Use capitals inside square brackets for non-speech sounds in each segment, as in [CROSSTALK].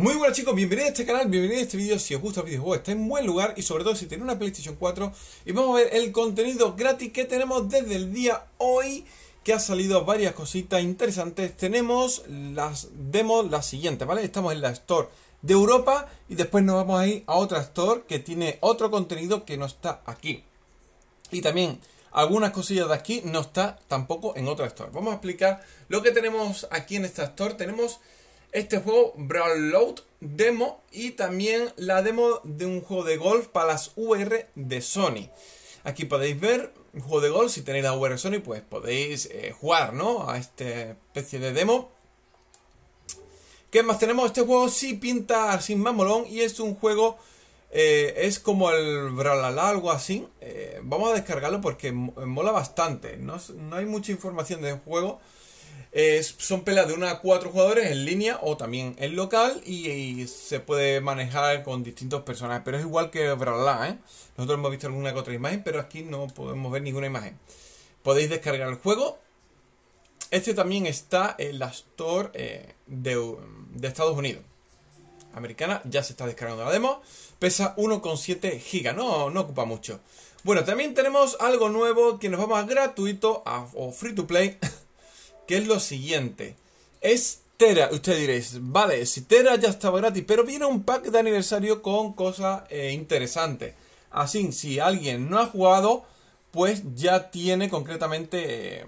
Muy buenas chicos, bienvenidos a este canal, bienvenidos a este vídeo, si os gusta el videojuego está en buen lugar y sobre todo si tenéis una PlayStation 4 y vamos a ver el contenido gratis que tenemos desde el día hoy que ha salido varias cositas interesantes, tenemos las demos, las siguientes, ¿vale? Estamos en la Store de Europa y después nos vamos a ir a otra Store que tiene otro contenido que no está aquí y también algunas cosillas de aquí no está tampoco en otra Store, vamos a explicar lo que tenemos aquí en esta Store, tenemos este juego Brawl Load demo y también la demo de un juego de golf para las VR de Sony. Aquí podéis ver un juego de golf, si tenéis la VR Sony pues podéis eh, jugar ¿no? a esta especie de demo. ¿Qué más tenemos? Este juego sí pinta sin mamolón y es un juego... Eh, es como el Bralala, algo así. Eh, vamos a descargarlo porque mola bastante. No, no hay mucha información del juego son pelas de una a cuatro jugadores en línea o también en local y, se puede manejar con distintos personajes. Pero es igual que Brawlhalla, ¿eh? Nosotros hemos visto alguna que otra imagen, pero aquí no podemos ver ninguna imagen. Podéis descargar el juego. Este también está en la Store eh, de, de, Estados Unidos. Americana, ya se está descargando la demo. Pesa 1,7 GB, no, no ocupa mucho. Bueno, también tenemos algo nuevo que nos vamos más gratuito o free to play. [LAUGHS] que es lo siguiente. Es Tera, usted diréis, vale, si Tera ya estaba gratis, pero viene un pack de aniversario con cosas eh, interesantes. Así, si alguien no ha jugado, pues ya tiene concretamente eh,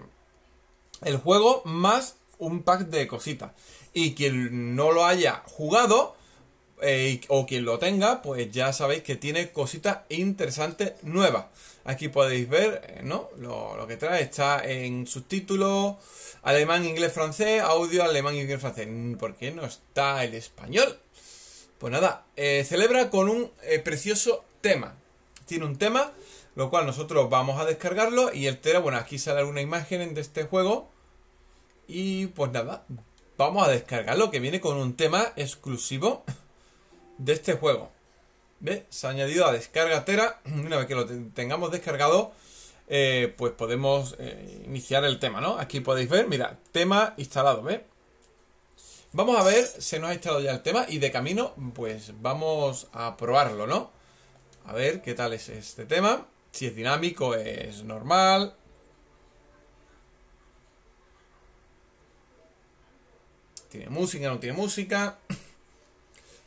el juego más un pack de cositas. Y quien no lo haya jugado, eh, o quien lo tenga, pues ya sabéis que tiene cositas interesantes nuevas. Aquí podéis ver, eh, ¿no? Lo, que trae está en subtítulos, alemán, inglés, francés, audio, alemán, inglés, francés. Mm, ¿Por qué no está el español? Pues nada, eh, celebra con un precioso tema. Tiene un tema, lo cual nosotros vamos a descargarlo y el tema, bueno, aquí sale alguna imagen de este juego. Y pues nada, vamos a descargarlo, que viene con un tema exclusivo [LAUGHS] de este juego. ¿Ves? Se ha añadido a descarga Tera. [CLEARS THROAT] Una vez que lo tengamos descargado, eh, pues podemos eh, iniciar el tema, ¿no? Aquí podéis ver, mira, tema instalado, ¿ves? Vamos a ver, se nos ha instalado ya el tema y de camino, pues vamos a probarlo, ¿no? A ver qué tal es este tema, si es dinámico, es normal. Tiene música, no tiene música.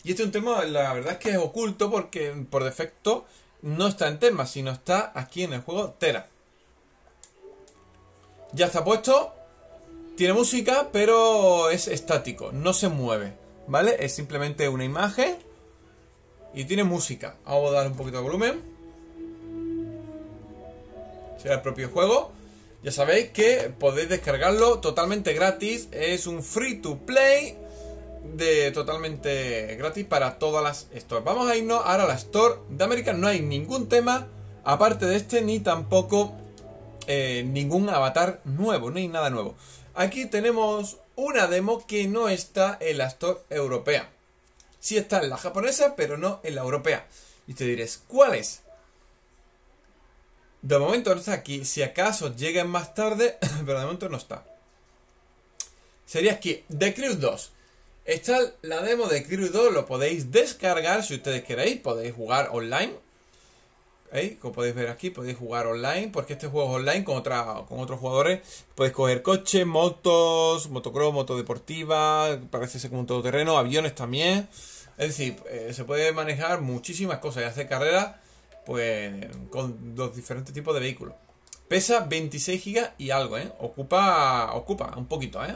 Y este es un tema, la verdad es que es oculto porque por defecto no está en tema, sino está aquí en el juego Tera. Ya está puesto. Tiene música, pero es estático, no se mueve, ¿vale? Es simplemente una imagen y tiene música. Vamos a dar un poquito de volumen. Será el propio juego. Ya sabéis que podéis descargarlo totalmente gratis. Es un free to play de totalmente gratis para todas las stores. Vamos a irnos ahora a la store de América. No hay ningún tema aparte de este, ni tampoco eh, ningún avatar nuevo, no hay nada nuevo. Aquí tenemos una demo que no está en la store europea. Sí está en la japonesa, pero no en la europea. Y te diré, ¿cuál es? De momento no está aquí. Si acaso lleguen más tarde, [COUGHS] pero de momento no está. Sería aquí, The Crew 2. Está la demo de Crew 2, lo podéis descargar si ustedes queréis, podéis jugar online. Como podéis ver aquí, podéis jugar online, porque este juego es online con, otra, con otros jugadores. Podéis coger coches, motos, motocross, moto deportiva, parece ser como un todoterreno, aviones también. Es decir, eh, se puede manejar muchísimas cosas y hacer carreras pues, con los diferentes tipos de vehículos. Pesa 26 GB y algo, ¿eh? Ocupa, ocupa un poquito, ¿eh?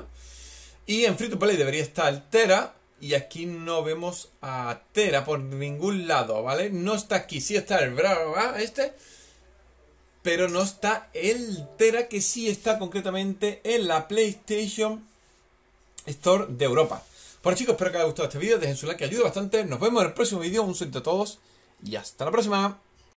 Y en Free to Play debería estar Tera. Y aquí no vemos a Tera por ningún lado, ¿vale? No está aquí, sí está el Brava, este. Pero no está el Tera, que sí está concretamente en la PlayStation Store de Europa. Bueno chicos, espero que les haya gustado este vídeo. Dejen su like que ayuda bastante. Nos vemos en el próximo vídeo. Un saludo a todos y hasta la próxima.